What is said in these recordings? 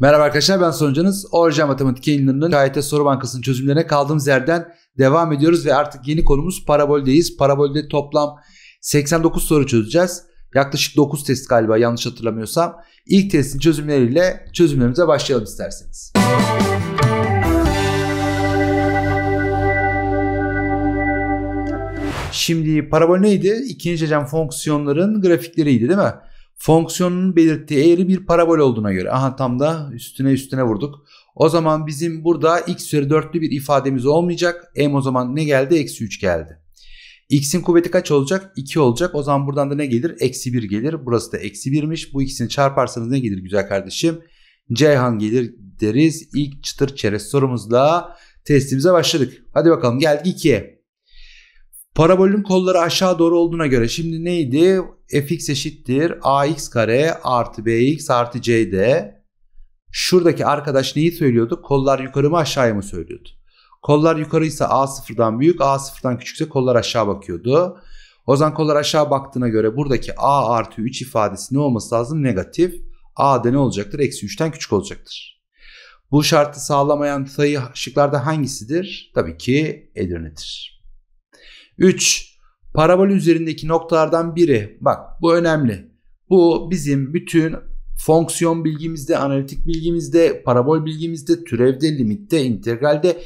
Merhaba arkadaşlar ben Soncanız. Orjinal Matematik yayınlarının KYT Soru Bankası'nın çözümlerine kaldığımız yerden devam ediyoruz ve artık yeni konumuz paraboldeyiz. Parabolde toplam 89 soru çözeceğiz. Yaklaşık 9 test galiba yanlış hatırlamıyorsam. İlk testin çözümleriyle çözümlerimize başlayalım isterseniz. Şimdi parabol neydi? İkinci hecem fonksiyonların grafikleriydi değil mi? Fonksiyonun belirttiği eğri bir parabol olduğuna göre. Aha tam da üstüne üstüne vurduk. O zaman bizim burada x üzeri 4'lü bir ifademiz olmayacak. M o zaman ne geldi? Eksi 3 geldi. X'in kuvveti kaç olacak? 2 olacak. O zaman buradan da ne gelir? Eksi 1 gelir. Burası da eksi 1'miş. Bu ikisini çarparsanız ne gelir güzel kardeşim? Ceyhan gelir deriz. İlk çıtır çerez sorumuzla testimize başladık. Hadi bakalım geldik 2'ye. Parabolün kolları aşağı doğru olduğuna göre şimdi neydi? fx eşittir ax kare artı bx artı c'de. Şuradaki arkadaş neyi söylüyordu? Kollar yukarı mı aşağıya mı söylüyordu? Kollar yukarıysa a sıfırdan büyük a sıfırdan küçükse kollar aşağı bakıyordu. O zaman kollar aşağı baktığına göre buradaki a artı 3 ifadesi ne olması lazım? Negatif. a da ne olacaktır? Eksi 3'ten küçük olacaktır. Bu şartı sağlamayan sayı şıklarda hangisidir? Tabii ki Edirne'dir. 3. Parabol üzerindeki noktalardan biri. Bak bu önemli. Bu bizim bütün fonksiyon bilgimizde, analitik bilgimizde, parabol bilgimizde, türevde, limitte, integralde,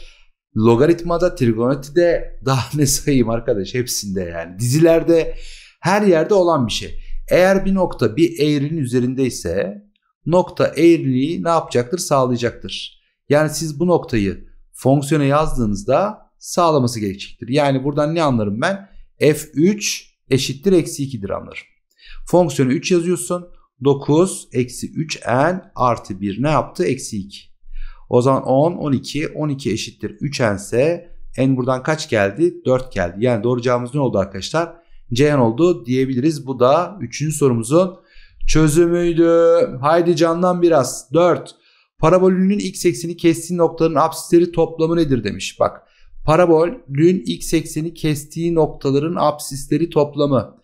logaritmada, trigonometride daha ne sayayım arkadaş hepsinde yani dizilerde her yerde olan bir şey. Eğer bir nokta bir eğrinin üzerindeyse nokta eğriliği ne yapacaktır? Sağlayacaktır. Yani siz bu noktayı fonksiyona yazdığınızda sağlaması gerekecektir. Yani buradan ne anlarım ben? F3 eşittir eksi 2'dir anlarım. Fonksiyonu 3 yazıyorsun. 9 eksi 3n artı 1 ne yaptı? Eksi 2. O zaman 10, 12, 12 eşittir 3n ise n buradan kaç geldi? 4 geldi. Yani doğru cevabımız ne oldu arkadaşlar? Cn oldu diyebiliriz. Bu da 3. sorumuzun çözümüydü. Haydi candan biraz. 4. Parabolünün x eksini kestiği noktaların apsisleri toplamı nedir demiş. Bak Parabol Parabolün x ekseni kestiği noktaların absisleri toplamı.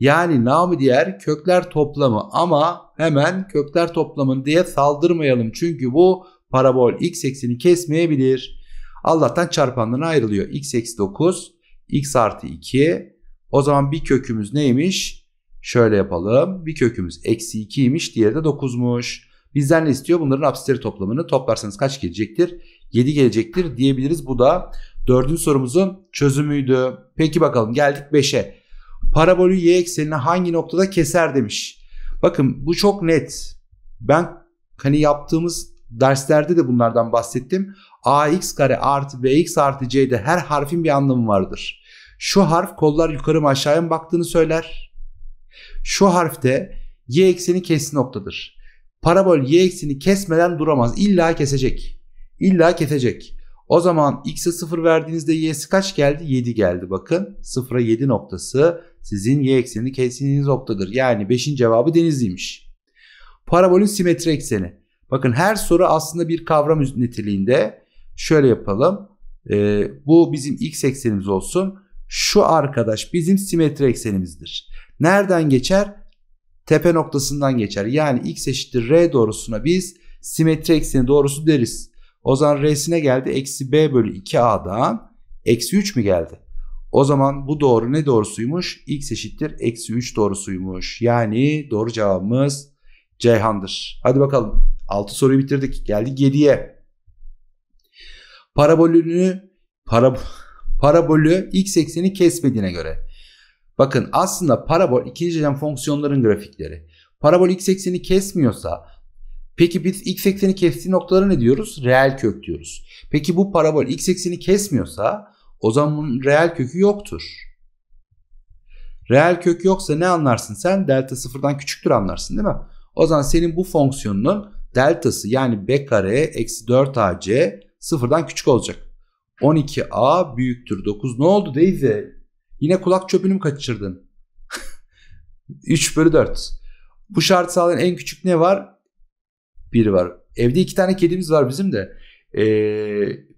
Yani namı diğer kökler toplamı ama hemen kökler toplamını diye saldırmayalım. Çünkü bu parabol x ekseni kesmeyebilir. Allah'tan çarpanlarına ayrılıyor. x eksi 9, x artı 2. O zaman bir kökümüz neymiş? Şöyle yapalım. Bir kökümüz eksi 2'ymiş. Diğeri de 9'muş. Bizden ne istiyor? Bunların absisleri toplamını toplarsanız kaç gelecektir? 7 gelecektir diyebiliriz. Bu da Dördüncü sorumuzun çözümüydü. Peki bakalım geldik 5'e. Parabolü y eksenini hangi noktada keser demiş. Bakın bu çok net. Ben hani yaptığımız derslerde de bunlardan bahsettim. ax kare artı bx artı c'de her harfin bir anlamı vardır. Şu harf kollar yukarı mı aşağıya mı baktığını söyler. Şu harf de y ekseni kes noktadır. Parabol y ekseni kesmeden duramaz. İlla kesecek. İlla kesecek. O zaman x'e 0 verdiğinizde y'si kaç geldi? 7 geldi bakın. 0'a 7 noktası sizin y ekseni kestiğiniz noktadır. Yani 5'in cevabı denizliymiş. Parabolün simetri ekseni. Bakın her soru aslında bir kavram niteliğinde. Şöyle yapalım. Ee, bu bizim x eksenimiz olsun. Şu arkadaş bizim simetri eksenimizdir. Nereden geçer? Tepe noktasından geçer. Yani x eşittir r doğrusuna biz simetri ekseni doğrusu deriz. O zaman R'sine geldi. Eksi B bölü 2A'dan eksi 3 mü geldi? O zaman bu doğru ne doğrusuymuş? X eşittir eksi 3 doğrusuymuş. Yani doğru cevabımız Ceyhan'dır. Hadi bakalım 6 soruyu bitirdik. Geldik 7'ye. Parabolünü para, parabolü x ekseni kesmediğine göre. Bakın aslında parabol ikinci derecen fonksiyonların grafikleri. Parabol x ekseni kesmiyorsa Peki biz x ekseni kestiği noktalara ne diyoruz? Reel kök diyoruz. Peki bu parabol x ekseni kesmiyorsa o zaman bunun reel kökü yoktur. Reel kök yoksa ne anlarsın sen? Delta sıfırdan küçüktür anlarsın değil mi? O zaman senin bu fonksiyonunun deltası yani b kare eksi 4ac sıfırdan küçük olacak. 12a büyüktür 9. Ne oldu Deyze? Yine kulak çöpünü mü kaçırdın? 3 bölü 4. Bu şart sağlayan en küçük ne var? biri var. Evde iki tane kedimiz var bizim de. Ee,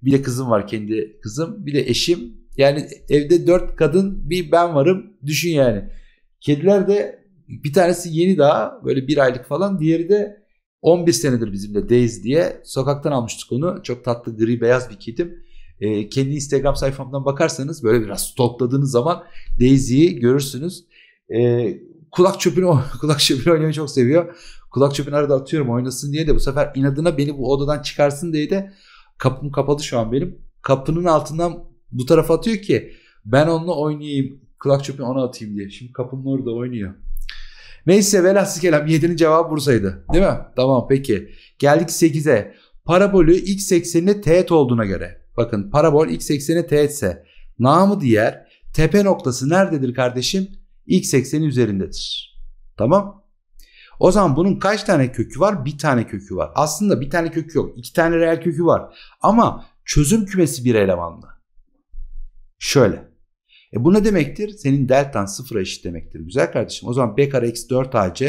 bir de kızım var kendi kızım. Bir de eşim. Yani evde dört kadın bir ben varım. Düşün yani. Kediler de bir tanesi yeni daha böyle bir aylık falan. Diğeri de 11 senedir bizimle Days diye. Sokaktan almıştık onu. Çok tatlı gri beyaz bir kedim. Ee, kendi Instagram sayfamdan bakarsanız böyle biraz stalkladığınız zaman Daisy'yi görürsünüz. Ee, kulak çöpünü kulak çöpünü oynamayı çok seviyor. Kulak çöpünü arada atıyorum oynasın diye de bu sefer inadına beni bu odadan çıkarsın diye de kapım kapalı şu an benim. Kapının altından bu tarafa atıyor ki ben onunla oynayayım. Kulak çöpünü ona atayım diye. Şimdi kapının orada oynuyor. Neyse velhasıl kelam 7'nin cevabı Bursa'ydı. Değil mi? Tamam peki. Geldik 8'e. Parabolü x eksenine teğet olduğuna göre. Bakın parabol x eksenine teğetse namı diğer tepe noktası nerededir kardeşim? X ekseni üzerindedir. Tamam. O zaman bunun kaç tane kökü var? Bir tane kökü var. Aslında bir tane kökü yok. İki tane reel kökü var. Ama çözüm kümesi bir elemanlı. Şöyle. E bu ne demektir? Senin deltan sıfıra eşit demektir. Güzel kardeşim. O zaman b kare eksi 4 ac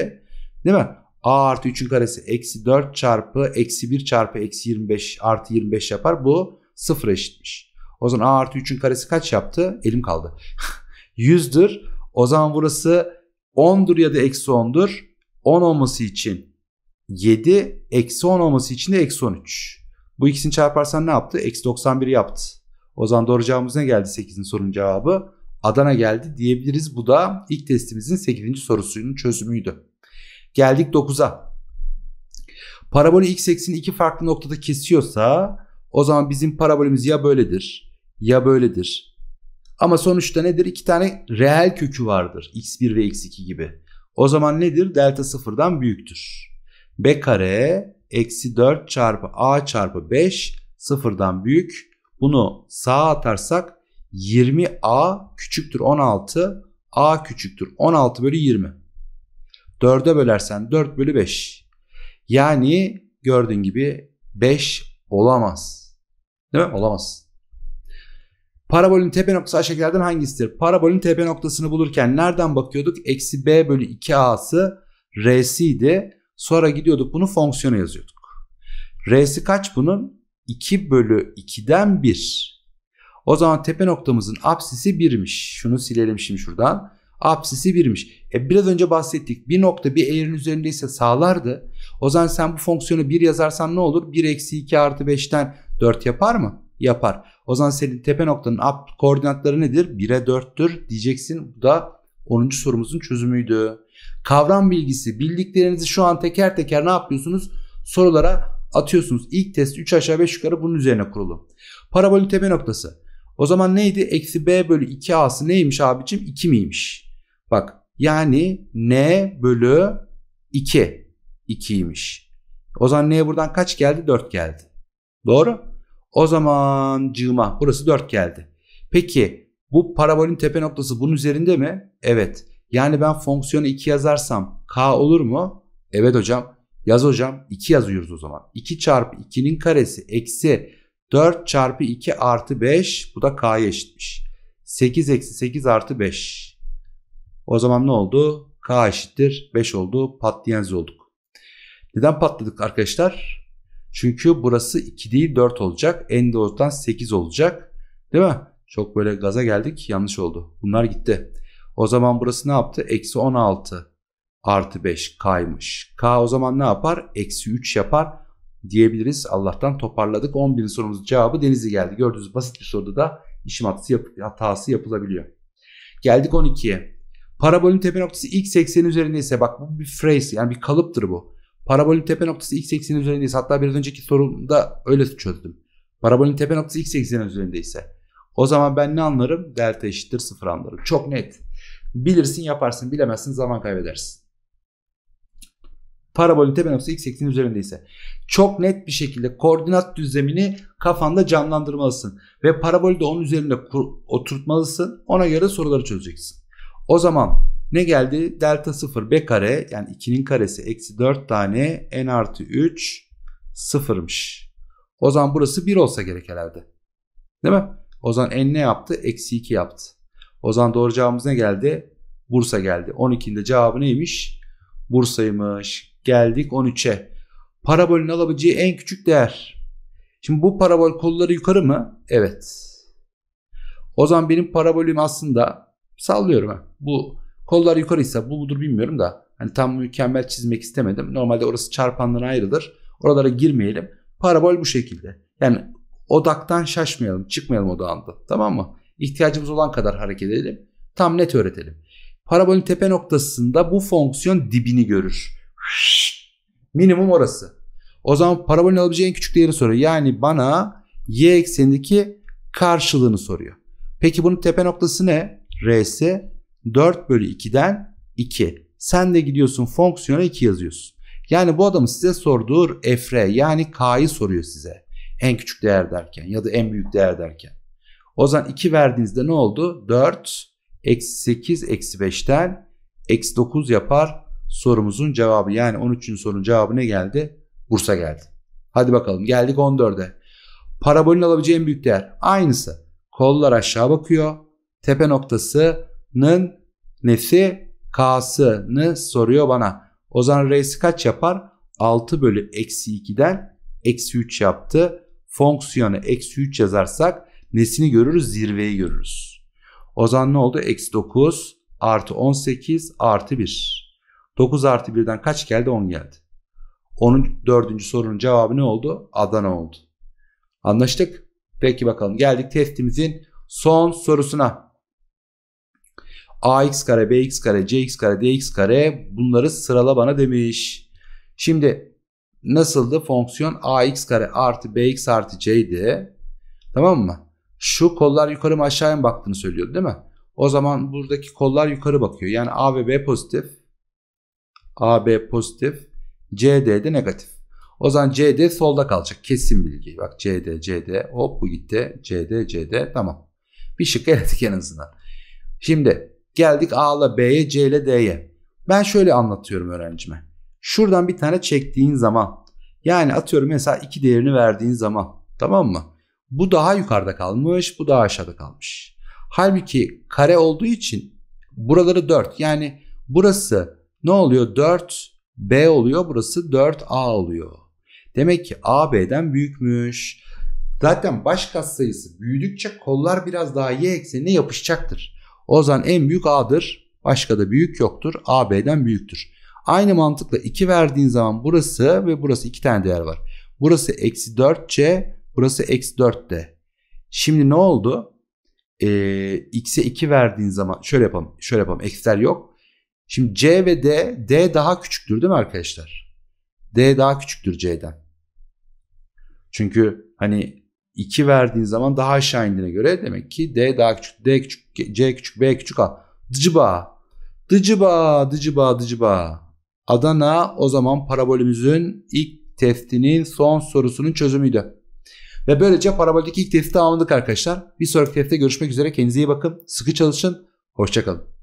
değil mi? a artı 3'ün karesi eksi 4 çarpı eksi 1 çarpı eksi 25 artı 25 yapar. Bu sıfıra eşitmiş. O zaman a artı 3'ün karesi kaç yaptı? Elim kaldı. 100'dür. O zaman burası 10'dur ya da eksi 10'dur. 10 olması için 7 eksi 10 olması için de eksi 13. Bu ikisini çarparsan ne yaptı? Eksi 91 yaptı. O zaman doğru cevabımız ne geldi 8'in sorunun cevabı? Adana geldi diyebiliriz. Bu da ilk testimizin 8. sorusunun çözümüydü. Geldik 9'a. Parabol x eksini iki farklı noktada kesiyorsa o zaman bizim parabolümüz ya böyledir ya böyledir. Ama sonuçta nedir? İki tane reel kökü vardır. x1 ve x2 gibi. O zaman nedir? Delta sıfırdan büyüktür. B kare eksi 4 çarpı A çarpı 5 sıfırdan büyük. Bunu sağa atarsak 20A küçüktür 16. A küçüktür 16 bölü 20. 4'e bölersen 4 bölü 5. Yani gördüğün gibi 5 olamaz. Değil mi? Olamaz. Parabolün tepe noktası aşağıdakilerden hangisidir? Parabolün tepe noktasını bulurken nereden bakıyorduk? Eksi b bölü 2a'sı r'siydi. Sonra gidiyorduk bunu fonksiyona yazıyorduk. R'si kaç bunun? 2 bölü 2'den 1. O zaman tepe noktamızın apsisi 1'miş. Şunu silelim şimdi şuradan. Apsisi 1'miş. E biraz önce bahsettik. Bir nokta bir eğrin üzerindeyse sağlardı. O zaman sen bu fonksiyonu 1 yazarsan ne olur? 1 eksi 2 artı 5'ten 4 yapar mı? yapar. O zaman senin tepe noktanın up koordinatları nedir? 1'e 4'tür diyeceksin. Bu da 10. sorumuzun çözümüydü. Kavram bilgisi bildiklerinizi şu an teker teker ne yapıyorsunuz? Sorulara atıyorsunuz. İlk test 3 aşağı 5 yukarı bunun üzerine kurulu. Parabolün tepe noktası. O zaman neydi? Eksi b bölü 2a'sı neymiş abicim? 2 miymiş? Bak yani n bölü 2. 2'ymiş. O zaman n'ye buradan kaç geldi? 4 geldi. Doğru. O zaman cığma burası 4 geldi. Peki bu parabolün tepe noktası bunun üzerinde mi? Evet. Yani ben fonksiyonu 2 yazarsam k olur mu? Evet hocam. Yaz hocam 2 yazıyoruz o zaman. 2 çarpı 2'nin karesi eksi 4 çarpı 2 artı 5 bu da k'ya eşitmiş. 8 eksi 8 artı 5. O zaman ne oldu? k eşittir 5 oldu. Patlayan olduk. Neden patladık arkadaşlar? Çünkü burası 2 değil 4 olacak. En doğrudan 8 olacak. Değil mi? Çok böyle gaza geldik. Yanlış oldu. Bunlar gitti. O zaman burası ne yaptı? Eksi 16 artı 5 kaymış. K o zaman ne yapar? Eksi 3 yapar diyebiliriz. Allah'tan toparladık. 11. sorumuzun cevabı denizi geldi. Gördüğünüz basit bir soruda da işim hatası, yap hatası yapılabiliyor. Geldik 12'ye. Parabolün tepe noktası x80 üzerinde ise bak bu bir phrase yani bir kalıptır bu. Parabolün tepe noktası x ekseni üzerindeyse, Hatta biraz önceki sorumda öyle çözdüm. Parabolün tepe noktası x ekseni üzerindeyse. O zaman ben ne anlarım? Delta eşittir sıfır anlarım. Çok net. Bilirsin yaparsın. Bilemezsin zaman kaybedersin. Parabolün tepe noktası x ekseni üzerindeyse. Çok net bir şekilde koordinat düzlemini kafanda canlandırmalısın. Ve parabolü de onun üzerinde oturtmalısın. Ona göre soruları çözeceksin. O zaman ne geldi? Delta 0 b kare yani 2'nin karesi eksi 4 tane n artı 3 sıfırmış. O zaman burası 1 olsa gerek herhalde. Değil mi? O zaman n ne yaptı? Eksi 2 yaptı. O zaman doğru cevabımız ne geldi? Bursa geldi. 12'nin de cevabı neymiş? Bursa'ymış. Geldik 13'e. Parabolün alabileceği en küçük değer. Şimdi bu parabol kolları yukarı mı? Evet. O zaman benim parabolüm aslında sallıyorum. Bu Kollar yukarıysa bu budur bilmiyorum da hani tam mükemmel çizmek istemedim. Normalde orası çarpandan ayrılır. Oralara girmeyelim. Parabol bu şekilde. Yani odaktan şaşmayalım, çıkmayalım odağında. Tamam mı? İhtiyacımız olan kadar hareket edelim. Tam net öğretelim. Parabolün tepe noktasında bu fonksiyon dibini görür. Minimum orası. O zaman parabolün alabileceği en küçük değeri soruyor. Yani bana y eksenindeki karşılığını soruyor. Peki bunun tepe noktası ne? R'si 4 bölü 2'den 2. Sen de gidiyorsun fonksiyona 2 yazıyorsun. Yani bu adamın size sorduğu fr yani k'yı soruyor size. En küçük değer derken ya da en büyük değer derken. O zaman 2 verdiğinizde ne oldu? 4 eksi 8 eksi 5'ten eksi 9 yapar sorumuzun cevabı. Yani 13. sorunun cevabı ne geldi? Bursa geldi. Hadi bakalım geldik 14'e. Parabolün alabileceği en büyük değer aynısı. Kollar aşağı bakıyor. Tepe noktası N'ın nesi K'sını soruyor bana. O zaman R'si kaç yapar? 6 bölü eksi 2'den eksi 3 yaptı. Fonksiyonu eksi 3 yazarsak nesini görürüz? Zirveyi görürüz. O zaman ne oldu? Eksi 9 artı 18 artı 1. 9 artı 1'den kaç geldi? 10 geldi. Onun dördüncü sorunun cevabı ne oldu? Adana oldu. Anlaştık. Peki bakalım geldik testimizin son sorusuna ax kare bx kare cx kare dx kare bunları sırala bana demiş. Şimdi nasıldı fonksiyon ax kare artı bx artı c'ydi. Tamam mı? Şu kollar yukarı mı aşağıya mı baktığını söylüyordu değil mi? O zaman buradaki kollar yukarı bakıyor. Yani a ve b pozitif. a b pozitif. c d de negatif. O zaman c d solda kalacak. Kesin bilgi. Bak c d, c d, Hop bu gitti. c d, c d, Tamam. Bir şık eledik en azından. Şimdi Geldik A A'la B'ye, C'le D'ye. Ben şöyle anlatıyorum öğrencime. Şuradan bir tane çektiğin zaman yani atıyorum mesela iki değerini verdiğin zaman tamam mı? Bu daha yukarıda kalmış, bu daha aşağıda kalmış. Halbuki kare olduğu için buraları 4. Yani burası ne oluyor? 4 B oluyor, burası 4 A oluyor. Demek ki A B'den büyükmüş. Zaten baş sayısı büyüdükçe kollar biraz daha y eksenine yapışacaktır. O zaman en büyük A'dır. Başka da büyük yoktur. A B'den büyüktür. Aynı mantıkla 2 verdiğin zaman burası ve burası 2 tane değer var. Burası eksi 4C. Burası eksi 4D. Şimdi ne oldu? Ee, X'e 2 verdiğin zaman şöyle yapalım. Şöyle yapalım. Eksiler yok. Şimdi C ve D. D daha küçüktür değil mi arkadaşlar? D daha küçüktür C'den. Çünkü hani 2 verdiğin zaman daha aşağı indiğine göre demek ki D daha küçük. D küçük C küçük B küçük A. Dıcıba. Dıcıba, dıcıba, dıcıba. Adana o zaman parabolümüzün ilk testinin son sorusunun çözümüydü. Ve böylece paraboldeki ilk testi tamamladık arkadaşlar. Bir sonraki testte görüşmek üzere. Kendinize iyi bakın. Sıkı çalışın. Hoşçakalın.